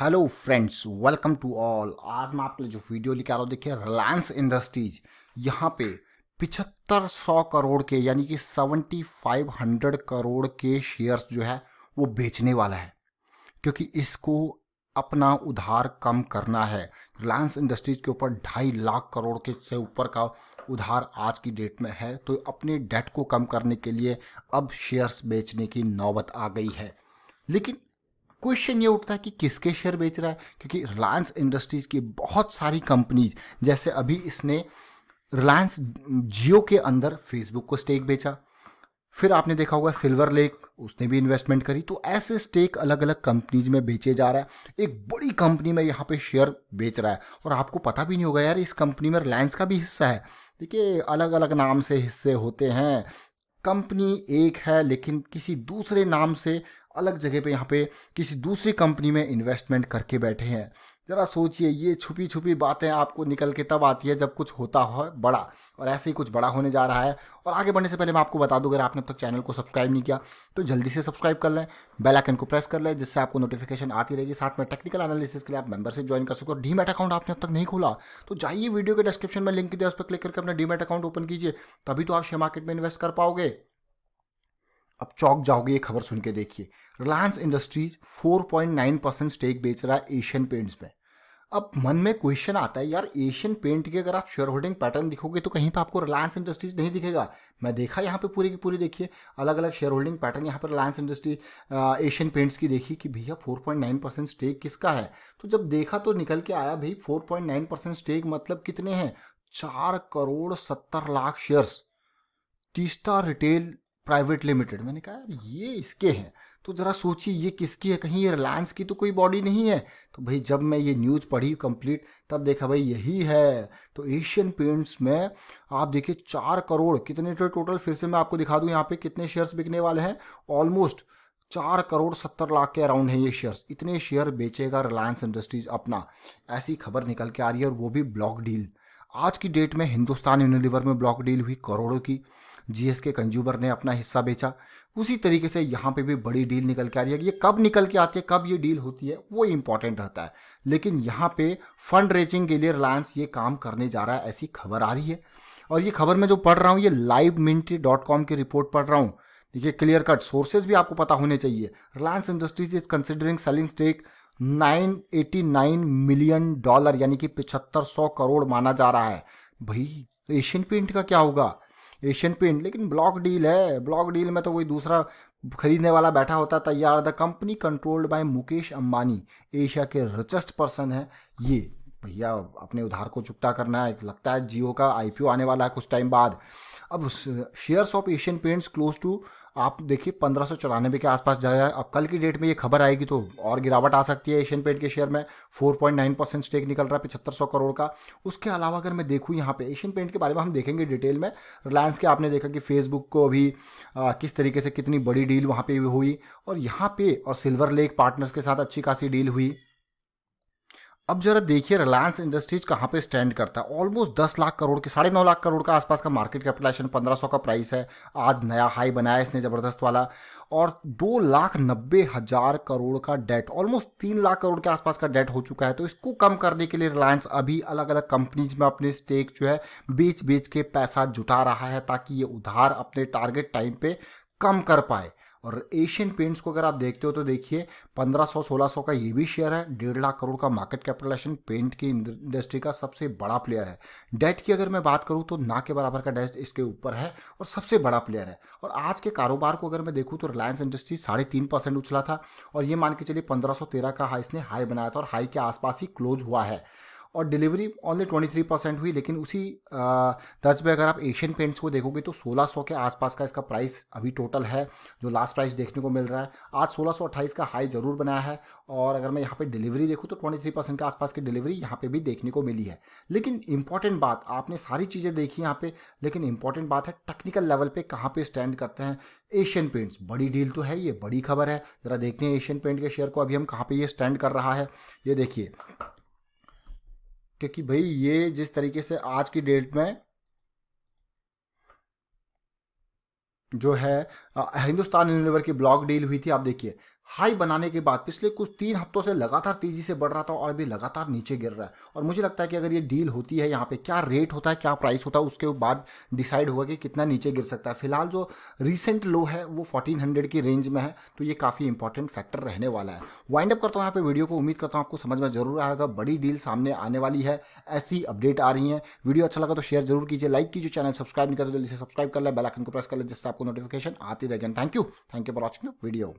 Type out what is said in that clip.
hello friends welcome to all आज मैं आपके लिए जो वीडियो लेकर आ रहा हूँ देखिए रिलायंस इंडस्ट्रीज यहाँ पे पिछहत्तर सौ करोड़ के यानी कि सेवेंटी फाइव हंड्रेड करोड़ के शेयर्स जो है वो बेचने वाला है क्योंकि इसको अपना उधार कम करना है रिलायंस इंडस्ट्रीज के ऊपर ढाई लाख करोड़ के से ऊपर का उधार आज की डेट में है तो अपने डेट को कम करने के लिए अब शेयर्स बेचने की नौबत आ गई है लेकिन क्वेश्चन ये उठता है कि किसके शेयर बेच रहा है क्योंकि रिलायंस इंडस्ट्रीज़ की बहुत सारी कंपनीज जैसे अभी इसने रिलायंस जियो के अंदर फेसबुक को स्टेक बेचा फिर आपने देखा होगा सिल्वर लेक उसने भी इन्वेस्टमेंट करी तो ऐसे स्टेक अलग अलग कंपनीज में बेचे जा रहा है एक बड़ी कंपनी में यहाँ पे शेयर बेच रहा है और आपको पता भी नहीं होगा यार इस कंपनी में रिलायंस का भी हिस्सा है देखिए अलग अलग नाम से हिस्से होते हैं कंपनी एक है लेकिन किसी दूसरे नाम से अलग जगह पे यहाँ पे किसी दूसरी कंपनी में इन्वेस्टमेंट करके बैठे हैं ज़रा सोचिए ये छुपी छुपी बातें आपको निकल के तब आती है जब कुछ होता हो बड़ा और ऐसे ही कुछ बड़ा होने जा रहा है और आगे बढ़ने से पहले मैं आपको बता दूँ अगर आपने अब तक चैनल को सब्सक्राइब नहीं किया तो जल्दी से सब्सक्राइब कर लें बेल आइकन को प्रेस कर लें जिससे आपको नोटिफिकेशन आती रहेगी साथ में टेक्निकल एनालिसिस के लिए आप मेंबरशिप ज्वाइन कर सको और डीमेट अकाउंट आपने अब तक नहीं खोला तो जाइए वीडियो के डिस्क्रिप्शन में लिंक दिया उस पर क्लिक करके अपना डीमेट अकाउंट ओपन कीजिए तभी तो आप शेयर मार्केट में इन्वेस्ट कर पाओगे अब चौक जाओगे ये खबर सुन के देखिए रिलायंस इंडस्ट्रीज 4.9 परसेंट स्टेक बेच रहा है एशियन पेंट्स में अब मन में क्वेश्चन आता है यार एशियन पेंट के अगर आप शेयर होल्डिंग पैटर्न दिखोगे तो कहीं पर आपको रिलायंस इंडस्ट्रीज नहीं दिखेगा मैं देखा यहाँ पे पूरी की पूरी देखिए अलग अलग शेयर होल्डिंग पैटर्न यहाँ पर रिलायंस इंडस्ट्रीज एशियन पेंट्स की देखी कि भैया 4.9 परसेंट स्टेक किसका है तो जब देखा तो निकल के आया भाई 4.9 परसेंट स्टेक मतलब कितने हैं चार करोड़ सत्तर lakh shares Teesta retail private limited मैंने कहा यार ये इसके हैं तो ज़रा सोचिए ये किसकी है कहीं ये रिलायंस की तो कोई बॉडी नहीं है तो भाई जब मैं ये न्यूज़ पढ़ी कंप्लीट तब देखा भाई यही है तो एशियन पेंट्स में आप देखिए चार करोड़ कितने तो टोटल फिर से मैं आपको दिखा दूँ यहाँ पे कितने शेयर्स बिकने वाले हैं ऑलमोस्ट चार करोड़ सत्तर लाख के अराउंड है ये शेयर्स इतने शेयर बेचेगा रिलायंस इंडस्ट्रीज अपना ऐसी खबर निकल के आ रही है और वो भी ब्लॉक डील आज की डेट में हिंदुस्तान यूनिलीवर में ब्लॉक डील हुई करोड़ों की जीएस के कंज्यूमर ने अपना हिस्सा बेचा उसी तरीके से यहाँ पे भी बड़ी डील निकल के आ रही है ये कब निकल के आती है कब ये डील होती है वो इम्पॉर्टेंट रहता है लेकिन यहाँ पे फंड रेचिंग के लिए रिलायंस ये काम करने जा रहा है ऐसी खबर आ रही है और ये खबर मैं जो पढ़ रहा हूँ ये लाइव मिंट्री डॉट कॉम की रिपोर्ट पढ़ रहा हूँ देखिए क्लियर कट सोर्सेज भी आपको पता होने चाहिए Reliance Industries is considering selling stake 989 million dollar यानी कि पिछहत्तर सौ करोड़ माना जा रहा है भाई एशियन पेंट का क्या होगा एशियन पेंट लेकिन ब्लॉक डील है ब्लॉक डील में तो कोई दूसरा खरीदने वाला बैठा होता तैयार the company controlled by Mukesh Ambani Asia के रिचेस्ट पर्सन है ये भैया अपने उधार को चुकता करना है लगता है जियो का आईपीओ आने वाला है कुछ टाइम बाद अब shares of Asian Paints close to आप देखिए पंद्रह सौ चौरानवे के आसपास जाए अब कल की डेट में ये खबर आएगी तो और गिरावट आ सकती है एशियन पेंट के शेयर में four point nine percent stake निकल रहा है पचहत्तर सौ करोड़ का उसके अलावा अगर मैं देखूँ यहाँ पे एशियन पेंट के बारे में हम देखेंगे डिटेल में रिलायंस के आपने देखा कि फेसबुक को अभी आ, किस तरीके से कितनी बड़ी डील वहाँ पर हुई और यहाँ पर और सिल्वर लेक पार्टनर्स के साथ अच्छी खासी डील हुई अब जरा देखिए रिलायंस इंडस्ट्रीज कहाँ पे स्टैंड करता है ऑलमोस्ट दस लाख करोड़ के साढ़े नौ लाख करोड़ का आसपास का मार्केट कैपिटलाइजेशन पंद्रह सौ का प्राइस है आज नया हाई बनाया इसने ज़बरदस्त वाला और दो लाख नब्बे हज़ार करोड़ का डेट ऑलमोस्ट तीन लाख करोड़ के आसपास का डेट हो चुका है तो इसको कम करने के लिए रिलायंस अभी अलग अलग कंपनीज में अपने स्टेक जो है बेच बेच के पैसा जुटा रहा है ताकि ये उधार अपने टारगेट टाइम पे कम कर पाए और एशियन पेंट्स को अगर आप देखते हो तो देखिए 1500-1600 का ये भी शेयर है डेढ़ लाख करोड़ का मार्केट कैपिटलाइजेशन पेंट की इंडस्ट्री का सबसे बड़ा प्लेयर है डेट की अगर मैं बात करूँ तो ना के बराबर का डेट इसके ऊपर है और सबसे बड़ा प्लेयर है और आज के कारोबार को अगर मैं देखूँ तो रिलायंस इंडस्ट्री साढ़े तीन परसेंट उछला था और ये मान के चलिए पंद्रह का हाई इसने हाई बनाया था और हाई के आसपास ही क्लोज हुआ है और delivery only twenty three percent हुई लेकिन उसी दर्ज पे अगर आप एशियन पेंट्स को देखोगे तो सोलह सौ के आसपास का इसका प्राइस अभी टोटल है जो लास्ट प्राइस देखने को मिल रहा है आज सोलह सौ अट्ठाईस का हाई जरूर बनाया है और अगर मैं यहाँ पे डिलीवरी देखूँ तो ट्वेंटी थ्री परसेंट के आसपास की डिलीवरी यहाँ पे भी देखने को मिली है लेकिन इंपॉर्टेंट बात आपने सारी चीज़ें देखी यहाँ पे लेकिन इंपॉर्टेंट बात है टेक्निकल लेवल पे कहाँ पे स्टैंड करते हैं एशियन पेंट्स बड़ी डील तो है ये बड़ी खबर है ज़रा देखते हैं एशियन पेंट के शेयर को अभी हम कहाँ पे ये स्टैंड कर रहा है ये देखिए क्योंकि भाई ये जिस तरीके से आज की डेट में जो है हिंदुस्तान यूनिवर की ब्लॉक डील हुई थी आप देखिए हाई बनाने के बाद पिछले कुछ तीन हफ्तों से लगातार तेजी से बढ़ रहा था और अभी लगातार नीचे गिर रहा है और मुझे लगता है कि अगर ये डील होती है यहाँ पे क्या रेट होता है क्या प्राइस होता है उसके बाद डिसाइड होगा कि कितना नीचे गिर सकता है फिलहाल जो रिसेंट लो है वो 1400 की रेंज में है तो ये काफ़ी इंपॉर्टेंट फैक्टर रहने वाला है वाइंड अप करता हूँ यहाँ पे वीडियो को उम्मीद करता हूँ आपको समझ में जरूर आएगा बड़ी डील सामने आने वाली है ऐसी अपडेट आ रही है वीडियो अच्छा लगा तो शेयर जरूर कीजिए लाइक कीजिए चैनल सब्सक्राइब नहीं करते तो जल्दी से सब्सक्राइब कर लें बेलाइकन को प्रेस कर लें जिससे आपको नोटिफिकेशन आती रहेगी thank you thank you for watching video